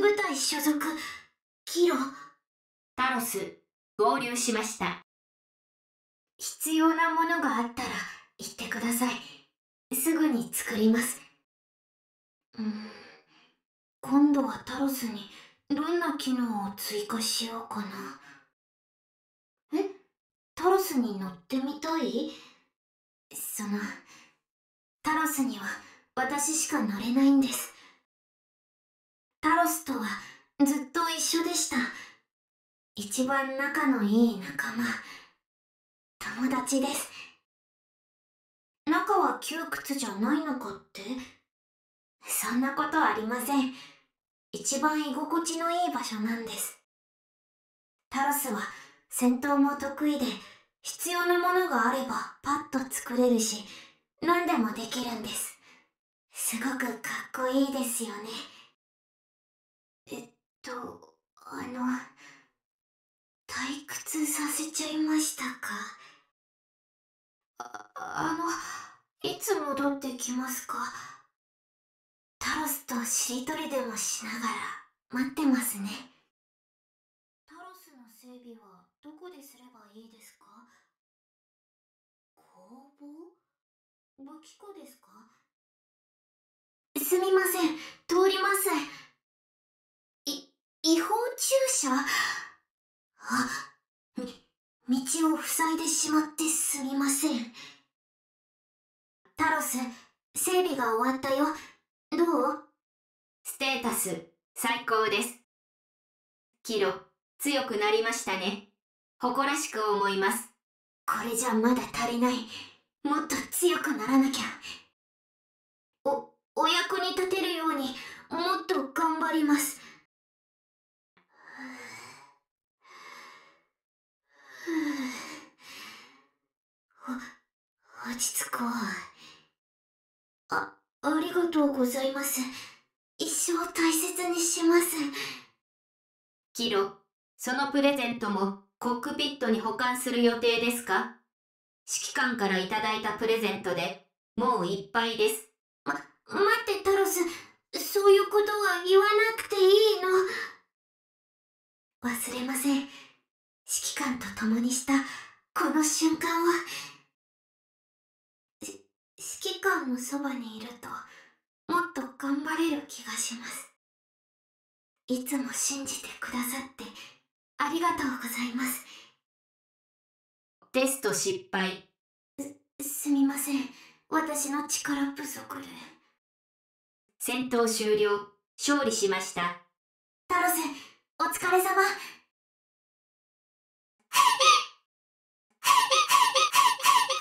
部隊所属キロタロス合流しました必要なものがあったら言ってくださいすぐに作りますうん今度はタロスにどんな機能を追加しようかなえタロスに乗ってみたいそのタロスには私しか乗れないんですスとはずっと一緒でした一番仲のいい仲間友達です仲は窮屈じゃないのかってそんなことありません一番居心地のいい場所なんですタロスは戦闘も得意で必要なものがあればパッと作れるし何でもできるんですすごくかっこいいですよねとあの退屈させちゃいましたかああのいつ戻ってきますかタロスとしりとりでもしながら待ってますねタロスの整備はどこですればいいですか工房武器庫ですかすみません道を塞いでしまってすみませんタロス整備が終わったよどうステータス最高ですキロ強くなりましたね誇らしく思いますこれじゃまだ足りないもっと強くならなきゃおお役に立てるようにもっと頑張りますち着こうあありがとうございます一生大切にしますキロそのプレゼントもコックピットに保管する予定ですか指揮官からいただいたプレゼントでもういっぱいですま待ってタロスそういうことは言わなくていいの忘れません指揮官と共にしたこの瞬間は指揮官のそばにいるともっと頑張れる気がしますいつも信じてくださってありがとうございますテスト失敗すすみません私の力不足で戦闘終了勝利しましたタロスお疲れ様